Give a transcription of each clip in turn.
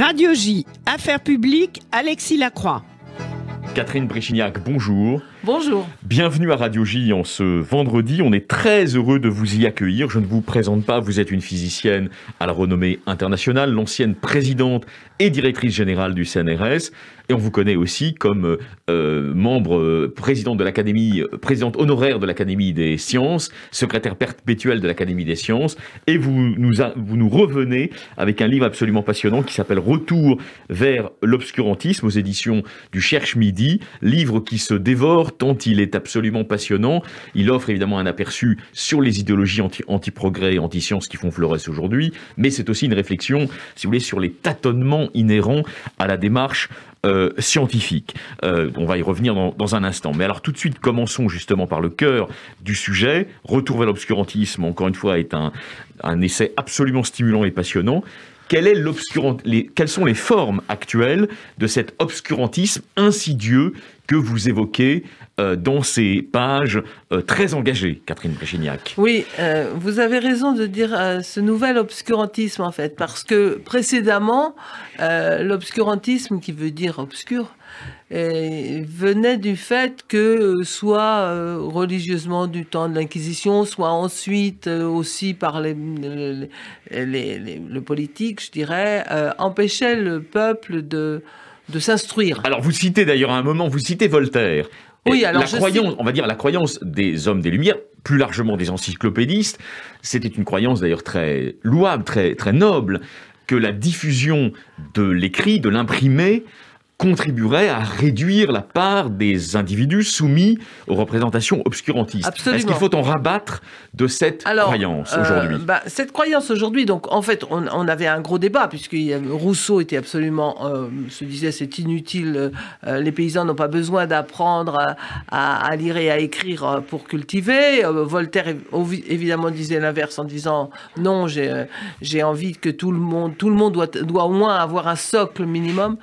Radio J, Affaires publiques, Alexis Lacroix. Catherine Brichignac, bonjour. Bonjour. Bienvenue à Radio J en ce vendredi. On est très heureux de vous y accueillir. Je ne vous présente pas, vous êtes une physicienne à la renommée internationale, l'ancienne présidente et directrice générale du CNRS. Et on vous connaît aussi comme euh, euh, membre, euh, président de l'Académie, présidente honoraire de l'Académie des sciences, secrétaire perpétuelle de l'Académie des sciences. Et vous nous, vous nous revenez avec un livre absolument passionnant qui s'appelle Retour vers l'obscurantisme aux éditions du Cherche Midi, livre qui se dévore tant il est absolument passionnant. Il offre évidemment un aperçu sur les idéologies anti-progrès anti et anti-sciences qui font florès aujourd'hui, mais c'est aussi une réflexion, si vous voulez, sur les tâtonnements inhérents à la démarche euh, scientifique. Euh, on va y revenir dans, un instant. Mais alors tout de suite, commençons justement par le cœur du sujet. Retour vers l'obscurantisme, encore une fois, est un, un essai absolument stimulant et passionnant quelles sont les formes actuelles de cet obscurantisme insidieux que vous évoquez euh, dans ces pages euh, très engagées, Catherine Brégignac. Oui, euh, vous avez raison de dire ce nouvel obscurantisme, en fait, parce que précédemment, l'obscurantisme, qui veut dire obscur, euh, venait du fait que euh, soit euh, religieusement du temps de l'Inquisition, soit ensuite aussi par les, les, les, le politique, je dirais, empêchait le peuple de, de s'instruire. Alors vous citez d'ailleurs à un moment, vous citez Voltaire. Oui, alors la croyance, on va dire la croyance des hommes des Lumières, plus largement des encyclopédistes, c'était une croyance d'ailleurs très louable, très, très noble, que la diffusion de l'écrit, de l'imprimé, contribuerait à réduire la part des individus soumis aux représentations obscurantistes. Est-ce qu'il faut en rabattre de cette croyance euh, aujourd'hui bah, Cette croyance aujourd'hui, donc en fait, on, avait un gros débat, puisque Rousseau était absolument, euh, se disait c'est inutile, euh, les paysans n'ont pas besoin d'apprendre à, lire et à écrire pour cultiver. Voltaire évidemment disait l'inverse en disant non, j'ai envie que tout le monde, tout le monde doit, doit au moins avoir un socle minimum.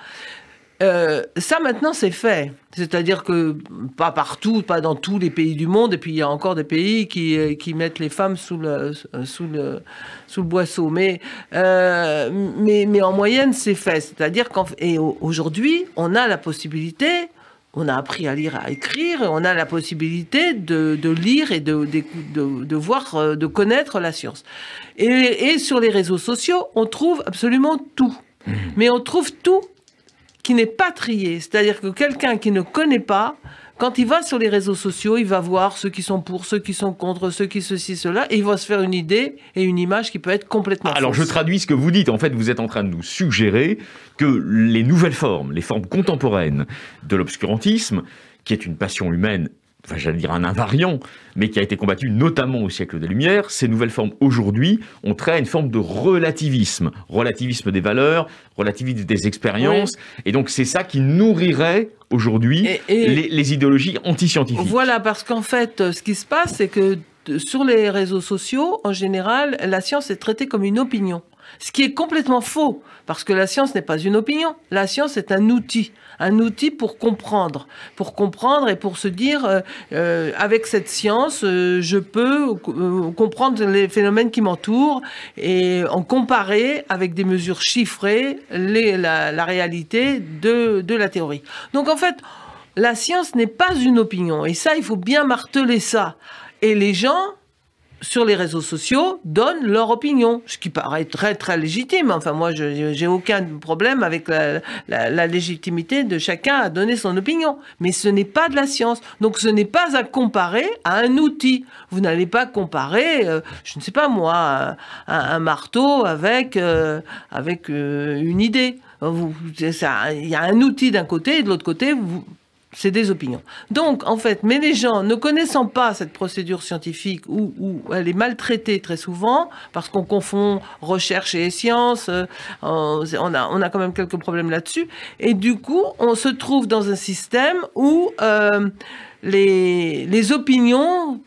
Euh, ça maintenant c'est fait. C'est-à-dire que pas partout, pas dans tous les pays du monde, et puis il y a encore des pays qui, euh, mettent les femmes sous le, euh, sous le, sous le boisseau. Mais, mais, en moyenne c'est fait. C'est-à-dire qu'aujourd'hui on a la possibilité, on a appris à lire, à écrire, on a la possibilité de, de lire et de, de, de, voir, de connaître la science. Et, et, sur les réseaux sociaux, on trouve absolument tout. Mmh. Mais on trouve tout qui n'est pas trié. C'est-à-dire que quelqu'un qui ne connaît pas, quand il va sur les réseaux sociaux, il va voir ceux qui sont pour, ceux qui sont contre, ceux qui ceci, cela, et il va se faire une idée et une image qui peut être complètement Alors je traduis ce que vous dites. En fait, vous êtes en train de nous suggérer que les nouvelles formes, les formes contemporaines de l'obscurantisme, qui est une passion humaine enfin j'allais dire un invariant, mais qui a été combattu notamment au siècle des Lumières, ces nouvelles formes aujourd'hui ont trait à une forme de relativisme, relativisme des valeurs, relativisme des expériences, et donc c'est ça qui nourrirait aujourd'hui les, les idéologies scientifiques Voilà, parce qu'en fait, euh, ce qui se passe, c'est que sur les réseaux sociaux, en général, la science est traitée comme une opinion. Ce qui est complètement faux, parce que la science n'est pas une opinion. La science est un outil, un outil pour comprendre, pour comprendre et pour se dire, euh, euh, avec cette science, euh, je peux comprendre les phénomènes qui m'entourent et en comparer avec des mesures chiffrées la, réalité de, de la théorie. Donc en fait, la science n'est pas une opinion, et ça, il faut bien marteler ça. Et les gens sur les réseaux sociaux, donnent leur opinion, ce qui paraît très très légitime. Enfin, moi, je n'ai aucun problème avec la, légitimité de chacun à donner son opinion. Mais ce n'est pas de la science. Donc, ce n'est pas à comparer à un outil. Vous n'allez pas comparer, euh, je ne sais pas moi, un, marteau avec, euh, avec euh, une idée. Il y a un outil d'un côté et de l'autre côté, vous, c'est des opinions. Donc, en fait, mais les gens, ne connaissant pas cette procédure scientifique où, elle est maltraitée très souvent, parce qu'on confond recherche et science, euh, on, a, on a quand même quelques problèmes là-dessus, et du coup, on se trouve dans un système où euh, les, les opinions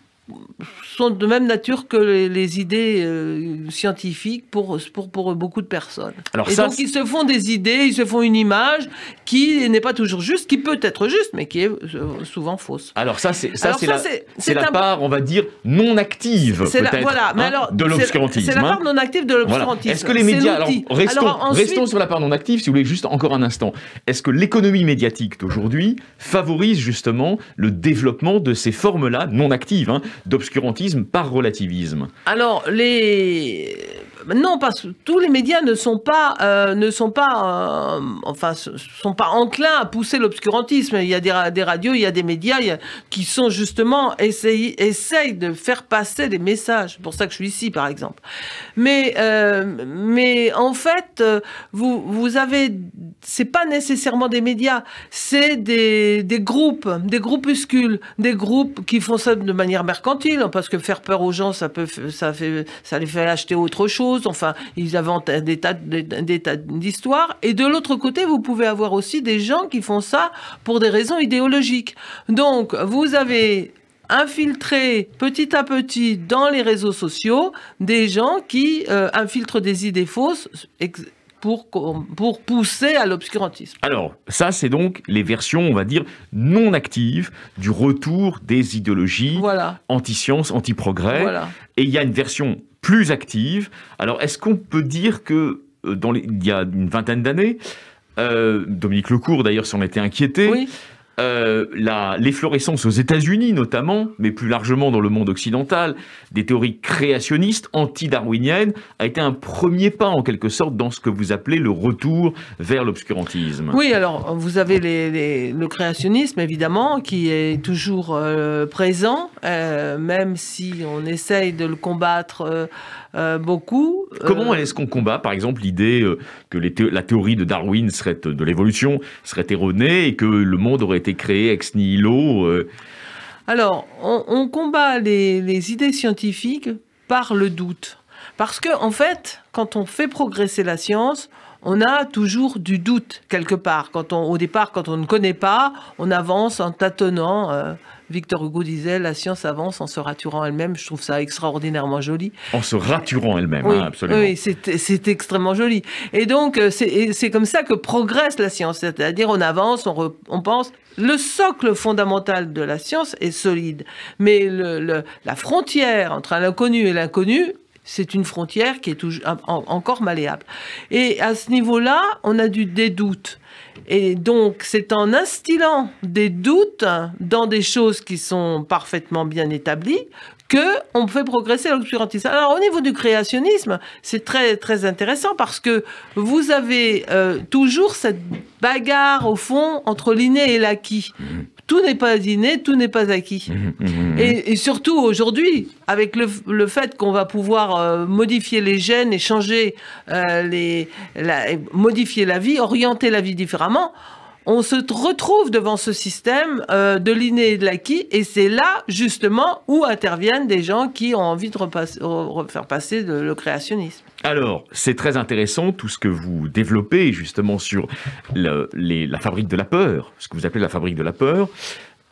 sont de même nature que les, idées euh, scientifiques pour, pour, pour, beaucoup de personnes. et donc ils se font des idées, ils se font une image qui n'est pas toujours juste, qui peut être juste, mais qui est euh, souvent fausse. Alors ça, c'est ça, c'est la, la part, on va dire, non active, peut-être, hein, de l'obscurantisme. C'est la hein. part non active de l'obscurantisme. Est-ce que les médias... Alors, restons, restons sur la part non active, si vous voulez, juste encore un instant. Est-ce que l'économie médiatique d'aujourd'hui favorise justement le développement de ces formes-là non actives hein d'obscurantisme par relativisme. Alors, les euh, non, parce que tous les médias ne sont pas, euh, ne sont pas, euh, enfin, sont pas enclins à pousser l'obscurantisme. Il y a des, radios, il y a des médias qui sont justement essayent, de faire passer des messages. C'est pour ça que je suis ici, par exemple. Mais, mais en fait, vous, vous avez, c'est pas nécessairement des médias, c'est des, des groupes, des groupuscules, des groupes qui font ça de manière mercantile, hein, parce que faire peur aux gens, ça peut, ça fait, ça les fait acheter autre chose enfin, ils inventent des tas, d'histoires. Et de l'autre côté, vous pouvez avoir aussi des gens qui font ça pour des raisons idéologiques. Donc, vous avez infiltré petit à petit dans les réseaux sociaux des gens qui euh, infiltrent des idées fausses pour, pour pousser à l'obscurantisme. Alors, ça, c'est donc les versions, on va dire, non actives du retour des idéologies anti-sciences, anti-progrès. Et il y a une version plus active. Alors, est-ce qu'on peut dire que, euh, dans il y a une vingtaine d'années, euh, Dominique Lecourt, d'ailleurs, s'en était inquiété. Euh, l'efflorescence aux États-Unis notamment, mais plus largement dans le monde occidental, des théories créationnistes, anti-darwiniennes, a été un premier pas en quelque sorte dans ce que vous appelez le retour vers l'obscurantisme. Oui, alors vous avez les, le créationnisme évidemment qui est toujours euh, présent, euh, même si on essaye de le combattre euh, beaucoup. Euh, Comment est-ce qu'on combat, par exemple, l'idée euh, que la théorie de Darwin serait de l'évolution serait erronée et que le monde aurait été créé ex nihilo Alors, on, combat les, les idées scientifiques par le doute. Parce que, en fait, quand on fait progresser la science, on a toujours du doute quelque part. Quand on, au départ, quand on ne connaît pas, on avance en tâtonnant. Euh, Victor Hugo disait La science avance en se raturant elle-même. Je trouve ça extraordinairement joli. En se raturant elle-même, hein, absolument. Oui, c'est extrêmement joli. Et donc, euh, c'est comme ça que progresse la science. C'est-à-dire, on avance, on, on, pense. Le socle fondamental de la science est solide. Mais la frontière entre l'inconnu et l'inconnu, c'est une frontière qui est toujours, encore malléable. Et à ce niveau-là, on a du des doutes. Et donc, c'est en instillant des doutes dans des choses qui sont parfaitement bien établies que on fait progresser l'obscurantisme. Alors, au niveau du créationnisme, c'est très très intéressant parce que vous avez euh, toujours cette bagarre au fond entre l'inné et l'acquis. Mmh tout n'est pas inné, tout n'est pas acquis. Mmh, mmh, mmh, et, surtout aujourd'hui, avec le, fait qu'on va pouvoir euh, modifier les gènes et changer euh, les, modifier la vie, orienter la vie différemment, on se retrouve devant ce système euh, de l'inné et de l'acquis, et c'est là justement où interviennent des gens qui ont envie de refaire euh, passer le créationnisme. Alors, c'est très intéressant tout ce que vous développez justement sur la fabrique de la peur, ce que vous appelez la fabrique de la peur.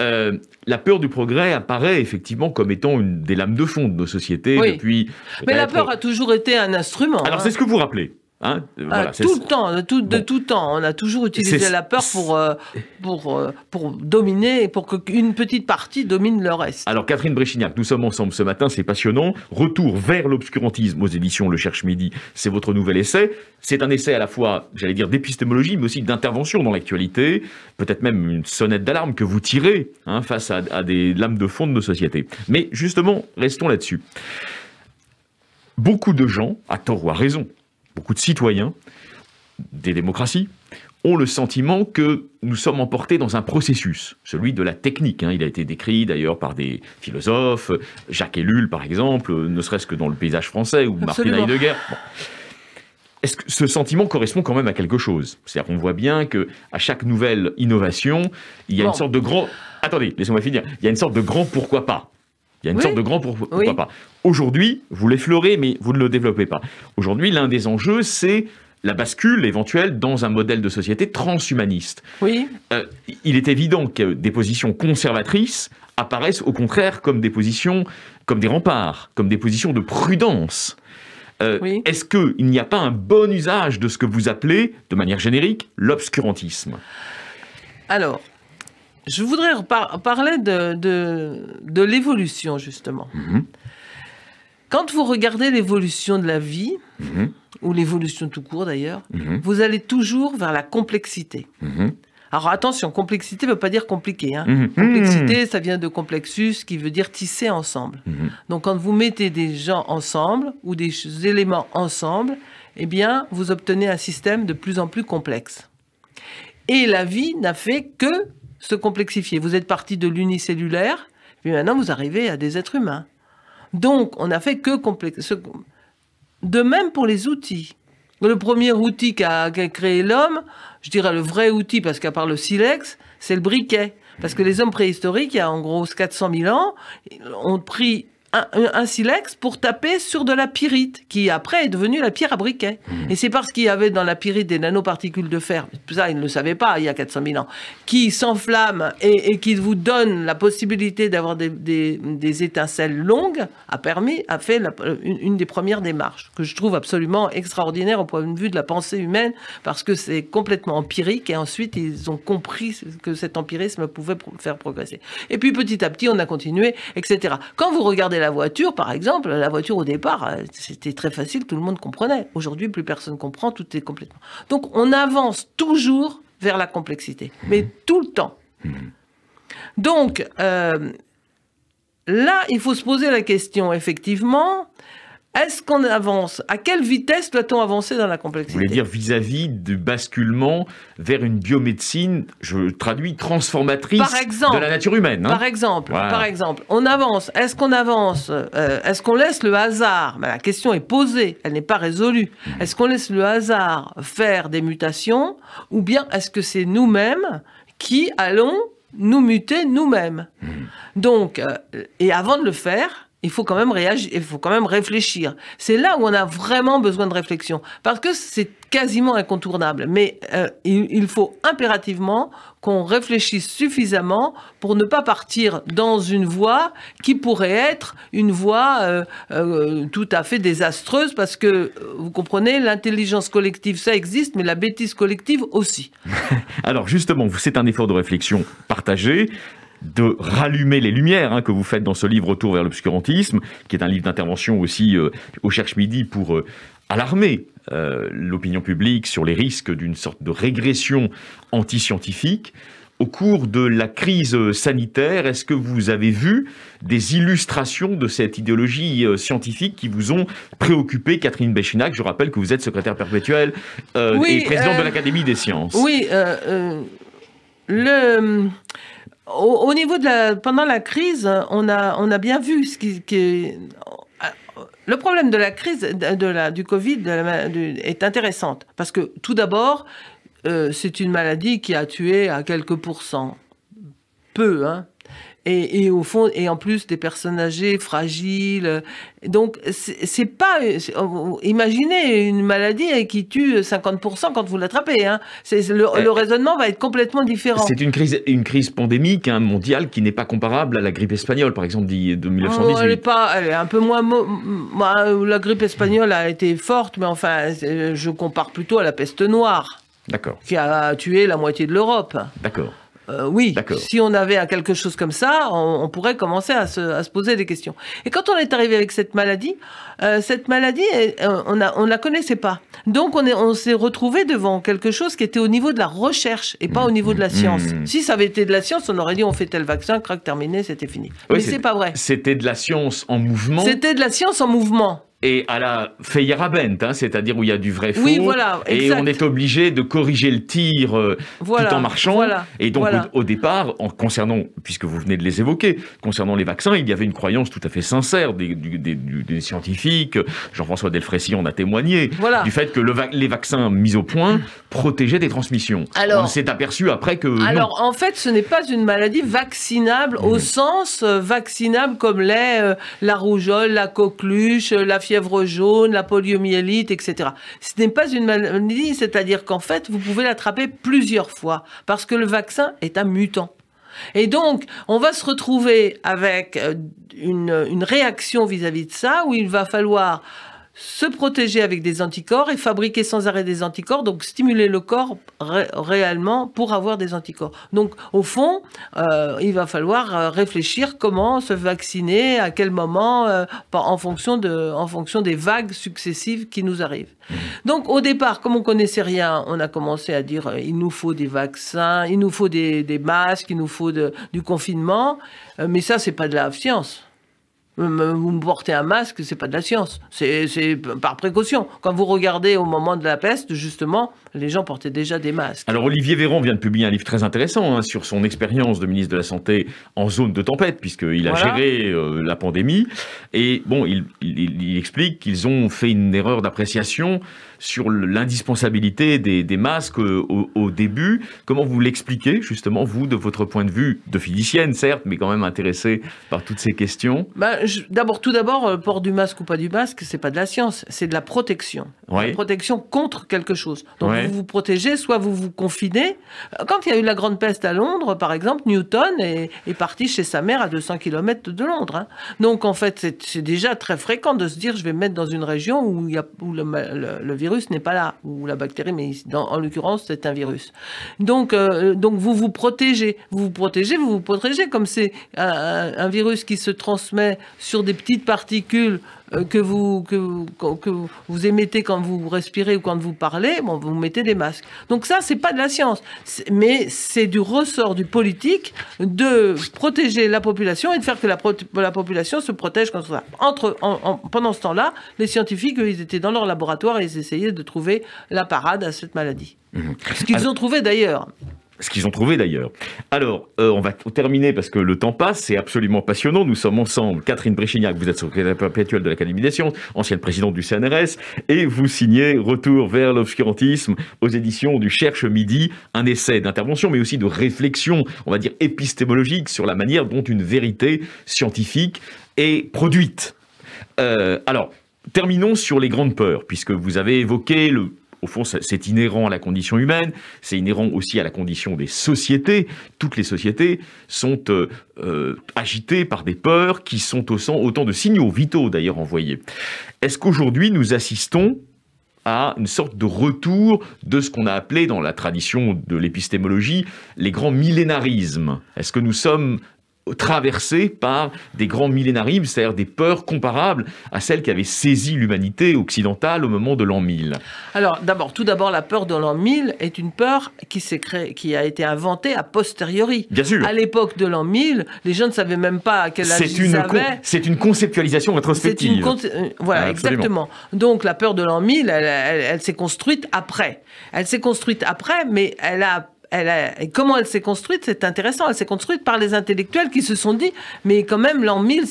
Euh, la peur du progrès apparaît effectivement comme étant une des lames de fond de nos sociétés oui. Mais la peur a toujours été un instrument. Alors hein. c'est ce que vous rappelez. Hein, ah, tout le temps, tout, de tout temps. On a toujours utilisé la peur pour, euh, pour, euh, pour dominer, pour qu'une petite partie domine le reste. Alors, Catherine Bréchignac, nous sommes ensemble ce matin, c'est passionnant. Retour vers l'obscurantisme aux éditions Le Cherche Midi, c'est votre nouvel essai. C'est un essai à la fois, j'allais dire, d'épistémologie, mais aussi d'intervention dans l'actualité. Peut-être même une sonnette d'alarme que vous tirez hein, face à, à des lames de fond de nos sociétés. Mais justement, restons là-dessus. Beaucoup de gens, à tort ou à raison, beaucoup de citoyens des démocraties ont le sentiment que nous sommes emportés dans un processus, celui de la technique. Hein. Il a été décrit d'ailleurs par des philosophes, Jacques Ellul par exemple, ne serait-ce que dans le paysage français ou Martin Heidegger. Est-ce que ce sentiment correspond quand même à quelque chose C'est-à-dire qu'on voit bien que à chaque nouvelle innovation, il y a une sorte de grand. Attendez, laissez-moi finir. Il y a une sorte de grand pourquoi pas. Il y a une sorte de grand pourquoi pas. Aujourd'hui, vous l'effleurez, mais vous ne le développez pas. Aujourd'hui, l'un des enjeux, c'est la bascule éventuelle dans un modèle de société transhumaniste. Oui. Euh, il est évident que des positions conservatrices apparaissent au contraire comme des positions, comme des remparts, comme des positions de prudence. Euh, oui. Est-ce qu'il n'y a pas un bon usage de ce que vous appelez, de manière générique, l'obscurantisme Alors, je voudrais parler de, de, l'évolution, justement. Mhm. Quand vous regardez l'évolution de la vie, mhm. ou l'évolution tout court d'ailleurs, mhm. vous allez toujours vers la complexité. Alors attention, complexité ne veut pas dire compliqué. Hein. Complexité, ça vient de complexus, qui veut dire tisser ensemble. Donc quand vous mettez des gens ensemble ou des éléments ensemble, eh bien, vous obtenez un système de plus en plus complexe. Et la vie n'a fait que se complexifier. Vous êtes parti de l'unicellulaire, puis maintenant vous arrivez à des êtres humains. Donc, on n'a fait que complexe. De même pour les outils. Le premier outil qu'a créé l'homme, je dirais le vrai outil, parce qu'à part le silex, c'est le briquet. Parce que les hommes préhistoriques, il y a en gros 400 000 ans, ont pris un, silex pour taper sur de la pyrite, qui après est devenue la pierre à briquet. Hmm. Et c'est parce qu'il y avait dans la pyrite des nanoparticules de fer, ça ils ne le savaient pas il y a 400 000 ans, qui s'enflamment et, qui vous donne la possibilité d'avoir des, étincelles longues, a permis, a fait une, des premières démarches, que je trouve absolument extraordinaire au point de vue de la pensée humaine, parce que c'est complètement empirique, et ensuite ils ont compris que cet empirisme pouvait faire progresser. Et puis petit à petit on a continué, etc. Quand vous regardez la voiture, par exemple, la voiture au départ, euh, c'était très facile, tout le monde comprenait. Aujourd'hui, plus personne comprend, tout est complètement. Donc on avance toujours vers la complexité, mais mmh. tout le temps. Mmh. Donc euh, là, il faut se poser la question, effectivement, est-ce qu'on avance À quelle vitesse doit-on avancer dans la complexité Vous voulez dire vis-à-vis du basculement vers une biomédecine, je traduis, transformatrice de la nature humaine hein. Par exemple, par exemple, on avance. Est-ce qu'on avance euh, Est-ce qu'on laisse le hasard ben, La question est posée, elle n'est pas résolue. Hmm. Est-ce qu'on laisse le hasard faire des mutations Ou bien est-ce que c'est nous-mêmes qui allons nous muter nous-mêmes hmm. Donc, euh, et avant de le faire, il faut quand même réagir, il faut quand même réfléchir. C'est là où on a vraiment besoin de réflexion, parce que c'est quasiment incontournable. Mais euh, il, faut impérativement qu'on réfléchisse suffisamment pour ne pas partir dans une voie qui pourrait être une voie euh, euh, tout à fait désastreuse, parce que, vous comprenez, l'intelligence collective, ça existe, mais la bêtise collective aussi. Alors justement, c'est un effort de réflexion partagé de rallumer les lumières hein, que vous faites dans ce livre Retour vers l'obscurantisme, qui est un livre d'intervention aussi euh, au Cherche Midi pour euh, alarmer euh, l'opinion publique sur les risques d'une sorte de régression anti-scientifique. Au cours de la crise sanitaire, est-ce que vous avez vu des illustrations de cette idéologie scientifique qui vous ont préoccupé, Catherine Béchinac Je rappelle que vous êtes secrétaire perpétuelle et président de l'Académie des sciences. Oui, le au, niveau de la, pendant la crise, on a, bien vu ce qui, euh, le problème de la crise de la, du Covid est intéressante parce que tout d'abord, euh, c'est une maladie qui a tué à quelques pourcents, peu, hein, et, au fond, et en plus des personnes âgées, fragiles. Donc, c'est pas. Euh, imaginez une maladie qui tue 50% quand vous l'attrapez. Hein. Le, eh. raisonnement va être complètement différent. C'est une crise, une crise pandémique hein, mondiale qui n'est pas comparable à la grippe espagnole, par exemple, de 1918. elle, est pas, un peu moins. Ah, euh, la grippe espagnole a été forte, mais enfin, euh, je compare plutôt à la peste noire. D'accord. Qui a tué la moitié de l'Europe. D'accord. Euh, oui, si on avait quelque chose comme ça, on, pourrait commencer à se, poser des questions. Et quand on est arrivé avec cette maladie, euh, cette maladie, euh, on ne la connaissait pas. Donc on s'est retrouvé devant quelque chose qui était au niveau de la recherche et pas au mm. niveau de la science. Mm. Si ça avait été de la science, on aurait dit on fait tel vaccin, crac, terminé, c'était fini. Oui, Mais c'est pas vrai. C'était de la science en mouvement. C'était de la science en mouvement et à la Feyerabend, hein, c'est-à-dire où il y a du vrai faux. et on est obligé de corriger le tir euh, tout en marchant. et donc au, départ, en concernant, puisque vous venez de les évoquer, concernant les vaccins, il y avait une croyance tout à fait sincère des, scientifiques. Jean-François Delfrécy en a témoigné du fait que les vaccins mis au point protégeaient des transmissions. on s'est aperçu après que. Alors en fait, ce n'est pas une maladie vaccinable au sens euh, vaccinable comme l'est euh, la rougeole, la coqueluche, la fièvre fièvre jaune, la poliomyélite, etc. Ce n'est pas une maladie, c'est-à-dire qu'en fait, vous pouvez l'attraper plusieurs fois parce que le vaccin est un mutant. Et donc, on va se retrouver avec euh, une, réaction vis à -vis de ça, où il va falloir se protéger avec des anticorps et fabriquer sans arrêt des anticorps, donc stimuler le corps réellement pour avoir des anticorps. Donc au fond, euh, il va falloir euh, réfléchir comment se vacciner, à quel moment, euh, en, fonction des vagues successives qui nous arrivent. Mmh. Donc au départ, comme on connaissait rien, on a commencé à dire il nous faut des vaccins, il nous faut des, des masques, il nous faut du confinement, mais ça n'est pas de la science. Vous me portez un masque, c'est pas de la science, c'est par précaution. Quand vous regardez au moment de la peste, justement, les gens portaient déjà des masques. Alors Olivier Véran vient de publier un livre très intéressant hein, sur son expérience de ministre de la Santé en zone de tempête, puisqu'il a géré euh, la pandémie. Et bon, il explique qu'ils ont fait une erreur d'appréciation sur l'indispensabilité des, masques euh, au, début. Comment vous l'expliquez, justement, vous, de votre point de vue de physicienne, certes, mais quand même intéressée par toutes ces questions ben, D'abord, tout d'abord, euh, port du masque ou pas du masque, c'est pas de la science, c'est de la protection. La protection contre quelque chose. Donc, vous vous protégez, soit vous vous confinez. Euh, quand il y a eu la grande peste à Londres, par exemple, Newton est, parti chez sa mère à 200 km de Londres. Hein. Donc, en fait, c'est déjà très fréquent de se dire, je vais me mettre dans une région où, il y a, où le virus n'est pas là, ou la bactérie, mais en l'occurrence, c'est un virus. Donc, euh, donc vous vous protégez, vous vous protégez, vous vous protégez, comme c'est euh, un, virus qui se transmet sur des petites particules euh, que vous, que, que vous émettez quand vous respirez ou quand vous parlez, bon, vous mettez des masques. Donc ça, c'est pas de la science, mais c'est du ressort du politique de protéger la population et de faire que la, la population se protège contre ça. Entre, pendant ce temps-là, les scientifiques, ils étaient dans leur laboratoire et ils essayaient de trouver la parade à cette maladie. Mmh. Ce qu'ils ont trouvé d'ailleurs. Ce qu'ils ont trouvé d'ailleurs. Alors, euh, on va terminer parce que le temps passe, c'est absolument passionnant. Nous sommes ensemble. Catherine Bréchignac, vous êtes secrétaire perpétuelle de l'Académie des sciences, ancienne présidente du CNRS, et vous signez Retour vers l'obscurantisme aux éditions du Cherche Midi, un essai d'intervention, mais aussi de réflexion, on va dire épistémologique, sur la manière dont une vérité scientifique est produite. Euh, alors, terminons sur les grandes peurs, puisque vous avez évoqué le au fond, c'est inhérent à la condition humaine, c'est inhérent aussi à la condition des sociétés. Toutes les sociétés sont euh, euh, agitées par des peurs qui sont au sang, autant de signaux vitaux d'ailleurs envoyés. Est-ce qu'aujourd'hui nous assistons à une sorte de retour de ce qu'on a appelé dans la tradition de l'épistémologie les grands millénarismes. Est-ce que nous sommes traversée par des grands millénarismes, c'est-à-dire des peurs comparables à celles qui avaient saisi l'humanité occidentale au moment de l'an 1000 Alors d'abord, tout d'abord, la peur de l'an 1000 est une peur qui, s'est créée, qui a été inventée a posteriori. Bien sûr. À l'époque de l'an 1000, les gens ne savaient même pas à quelle âge ils une C'est une conceptualisation rétrospective. Euh, voilà, ah, exactement. Donc la peur de l'an 1000, elle s'est construite après. Elle s'est construite après, mais elle a elle comment elle s'est construite, c'est intéressant. Elle s'est construite par les intellectuels qui se sont dit, mais quand même, l'an 1000,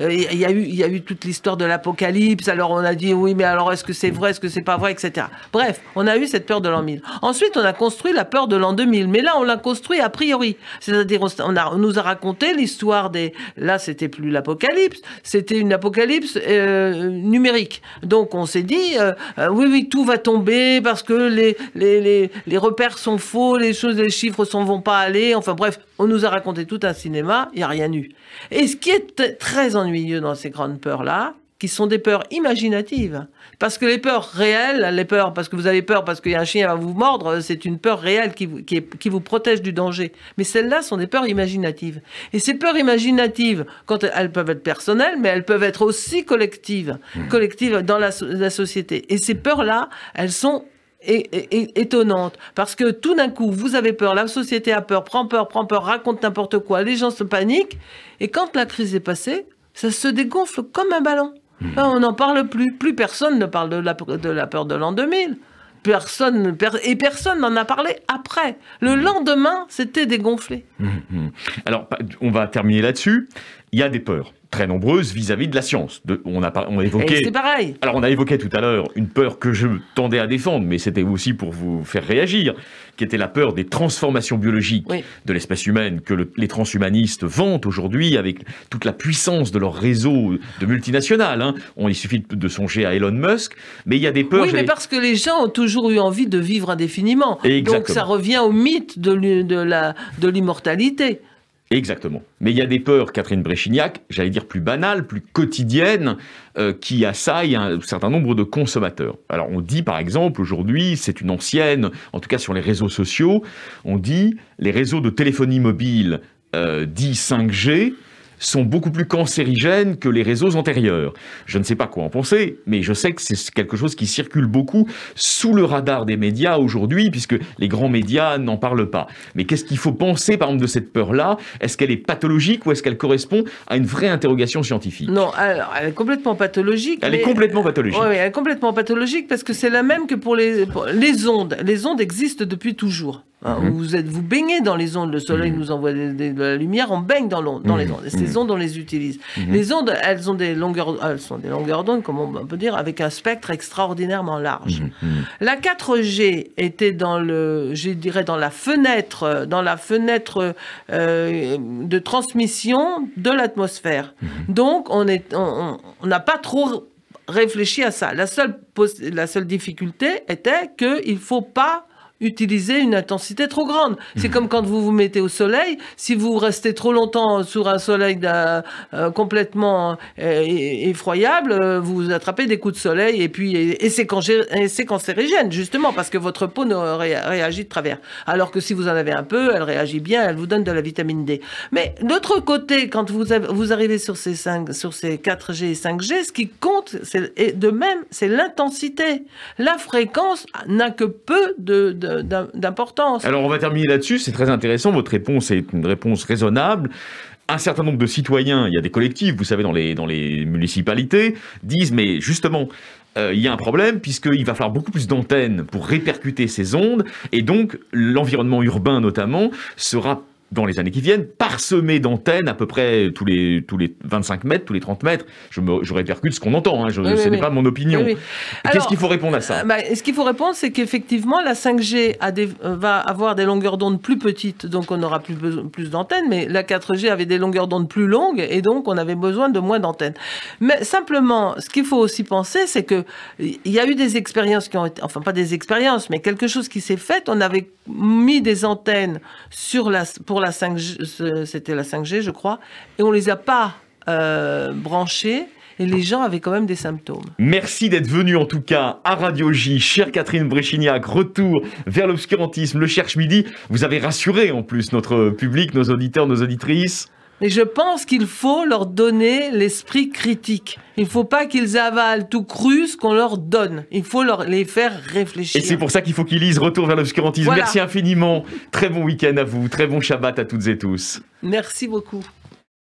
euh, il y, a eu, eu toute l'histoire de l'apocalypse. Alors on a dit, oui, mais alors est-ce que c'est vrai, est-ce que c'est pas vrai, etc. Bref, on a eu cette peur de l'an 1000. Ensuite, on a construit la peur de l'an 2000. Mais là, on l'a construit a priori. C'est-à-dire, on, nous a raconté l'histoire des. Là, c'était plus l'apocalypse, c'était une apocalypse euh, numérique. Donc on s'est dit, euh, oui, oui, tout va tomber parce que les, les, les repères sont faux, les les chiffres s'en vont pas aller. Enfin bref, on nous a raconté tout un cinéma, il n'y a rien eu. Et ce qui est très ennuyeux dans ces grandes peurs-là, qui sont des peurs imaginatives. Parce que les peurs réelles, les peurs parce que vous avez peur parce qu'il y a un chien qui va vous mordre, c'est une peur réelle qui vous, qui, vous protège du danger. Mais celles-là sont des peurs imaginatives. Et ces peurs imaginatives, quand elles peuvent être personnelles, mais elles peuvent être aussi collectives, mmh. collectives dans la, la société. Et ces peurs-là, elles sont et étonnante. Parce que tout d'un coup, vous avez peur, la société a peur, prend peur, prend peur, raconte n'importe quoi, les gens se paniquent. Et quand la crise est passée, ça se dégonfle comme un ballon. Hmm. on n'en parle plus. Plus personne ne parle de la, de la peur de l'an 2000 personne et personne n'en a parlé après. Le hmm. lendemain, c'était dégonflé. Hmm, Alors, on va terminer là-dessus il y a des peurs très nombreuses vis-à-vis de la science. De, on, a, on évoqué. pareil. Alors on a évoqué tout à l'heure une peur que je tendais à défendre, mais c'était aussi pour vous faire réagir, qui était la peur des transformations biologiques de l'espèce humaine que les transhumanistes vantent aujourd'hui avec toute la puissance de leur réseau de multinationales. Hein. On, il suffit de, songer à Elon Musk, mais il y a des peurs. Oui, mais parce que les gens ont toujours eu envie de vivre indéfiniment. Exactement. Donc ça revient au mythe de l'immortalité. Exactement. Mais il y a des peurs, Catherine Bréchignac, j'allais dire plus banales, plus quotidiennes, euh, qui assaillent un certain nombre de consommateurs. Alors on dit par exemple, aujourd'hui, c'est une ancienne, en tout cas sur les réseaux sociaux, on dit les réseaux de téléphonie mobile euh, dits 5G sont beaucoup plus cancérigènes que les réseaux antérieurs. Je ne sais pas quoi en penser, mais je sais que c'est quelque chose qui circule beaucoup sous le radar des médias aujourd'hui, puisque les grands médias n'en parlent pas. Mais qu'est-ce qu'il faut penser, par exemple, de cette peur-là Est-ce qu'elle est pathologique ou est-ce qu'elle correspond à une vraie interrogation scientifique Non, elle est complètement pathologique. Elle est complètement pathologique. Oui, elle est complètement pathologique parce que c'est la même que pour les ondes. Les ondes existent depuis toujours. Hein, mhm. Vous êtes, vous baignez dans les ondes. Le soleil mhm. nous envoie de la lumière, on baigne dans, dans les mhm. ondes. Et ces ondes, on les utilise. Les ondes, elles ont des longueurs, elles sont des longueurs d'onde, comme on peut dire, avec un spectre extraordinairement large. La 4G était dans le, je dirais, dans la fenêtre, dans la fenêtre euh, de transmission de l'atmosphère. Donc, on n'a on, pas trop réfléchi à ça. La seule, la seule difficulté était qu'il ne faut pas utiliser une intensité trop grande. C'est mhm. comme quand vous vous mettez au soleil, si vous restez trop longtemps sur un soleil euh, complètement euh, effroyable, euh, vous attrapez des coups de soleil et puis et, et c'est cancérigène justement parce que votre peau ne réagit de travers. Alors que si vous en avez un peu, elle réagit bien, elle vous donne de la vitamine D. Mais d'autre côté, quand vous, avez, vous arrivez sur ces 5, sur ces 4G et 5G, ce qui compte, c'est de même, c'est l'intensité. La fréquence n'a que peu de d'importance. Alors on va terminer là-dessus, c'est très intéressant, votre réponse est une réponse raisonnable un certain nombre de citoyens, il y a des collectifs, vous savez, dans les, municipalités, disent, mais justement, euh, il y a un problème, puisqu'il va falloir beaucoup plus d'antennes pour répercuter ces ondes, et donc l'environnement urbain notamment sera dans les années qui viennent, parsemé d'antennes à peu près tous les, tous les 25 mètres, tous les 30 mètres. Je, me, répercute ce qu'on entend, hein, je, ce n'est pas mon opinion. Qu'est-ce qu'il faut répondre à ça euh, bah, Ce qu'il faut répondre, c'est qu'effectivement, la 5G va avoir des longueurs d'onde plus petites, donc on aura plus, plus d'antennes, mais la 4G avait des longueurs d'onde plus longues, et donc on avait besoin de moins d'antennes. Mais simplement, ce qu'il faut aussi penser, c'est qu'il y a eu des expériences qui ont été, enfin pas des expériences, mais quelque chose qui s'est fait, on avait mis des antennes sur la, c'était la 5G, je crois, et on les a pas euh, branchés. Et les gens avaient quand même des symptômes. Merci d'être venu en tout cas à Radio J, chère Catherine Bréchignac. Retour vers l'obscurantisme, le cherche midi. Vous avez rassuré en plus notre public, nos auditeurs, nos auditrices. Et je pense qu'il faut leur donner l'esprit critique. Il ne faut pas qu'ils avalent tout cru ce qu'on leur donne. Il faut leur, les faire réfléchir. Et c'est pour ça qu'il faut qu'ils lisent Retour vers l'obscurantisme. Merci infiniment. Très bon week-end à vous. Très bon Shabbat à toutes et tous. Merci beaucoup.